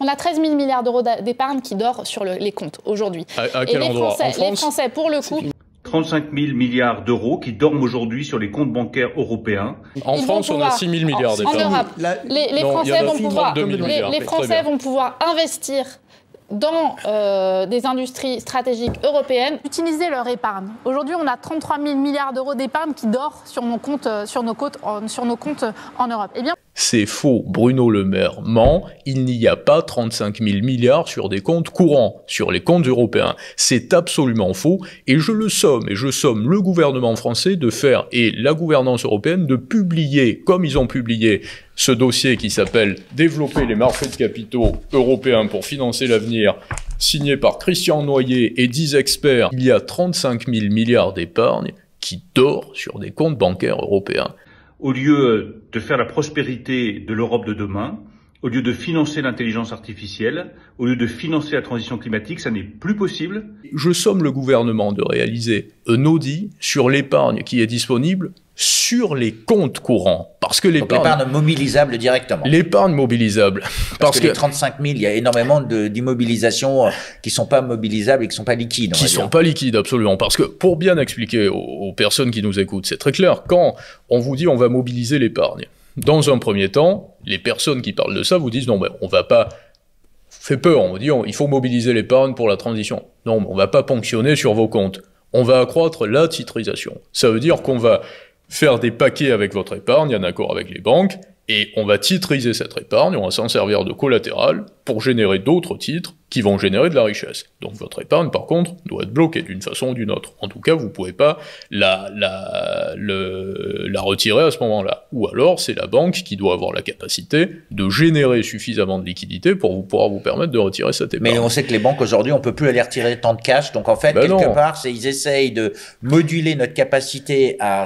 on a 13 000 milliards d'euros d'épargne qui dort sur les comptes aujourd'hui. Et les Français, les Français, pour le coup... 35 000 milliards d'euros qui dorment aujourd'hui sur les comptes bancaires européens. En France, on a 6 000 milliards d'épargne. Les, Français, vont pouvoir, les, Français vont pouvoir investir dans euh, des industries stratégiques européennes, utiliser leur épargne. Aujourd'hui, on a 33 000 milliards d'euros d'épargne qui dort sur nos comptes, euh, sur nos, côtes, sur nos comptes euh, en Europe. Eh bien, c'est faux. Bruno Le Maire ment. Il n'y a pas 35 000 milliards sur des comptes courants, sur les comptes européens. C'est absolument faux. Et je le somme, et je somme le gouvernement français de faire, et la gouvernance européenne de publier, comme ils ont publié ce dossier qui s'appelle Développer les marchés de capitaux européens pour financer l'avenir, signé par Christian Noyer et 10 experts, il y a 35 000 milliards d'épargne qui dort sur des comptes bancaires européens au lieu de faire la prospérité de l'Europe de demain, au lieu de financer l'intelligence artificielle, au lieu de financer la transition climatique, ça n'est plus possible. Je somme le gouvernement de réaliser un audit sur l'épargne qui est disponible sur les comptes courants. Parce que l'épargne mobilisable directement. L'épargne mobilisable. Parce, que, les 35 000, il y a énormément d'immobilisations euh, qui sont pas mobilisables et qui sont pas liquides. Qui sont pas liquides, absolument. Parce que pour bien expliquer aux personnes qui nous écoutent, c'est très clair. Quand on vous dit on va mobiliser l'épargne, dans un premier temps, les personnes qui parlent de ça vous disent non, mais on va pas fait peur. On dit il faut mobiliser l'épargne pour la transition. Non, mais on va pas ponctionner sur vos comptes. On va accroître la titrisation. Ça veut dire qu'on va faire des paquets avec votre épargne un accord avec les banques et on va titriser cette épargne, on va s'en servir de collatéral pour générer d'autres titres qui vont générer de la richesse. Donc votre épargne, par contre, doit être bloquée d'une façon ou d'une autre. En tout cas, vous ne pouvez pas la, la, la, retirer à ce moment-là. Ou alors, c'est la banque qui doit avoir la capacité de générer suffisamment de liquidités pour vous, pouvoir vous permettre de retirer cette épargne. Mais on sait que les banques aujourd'hui, on peut plus aller retirer tant de cash. Donc en fait, ben quelque part, ils essayent de moduler notre capacité à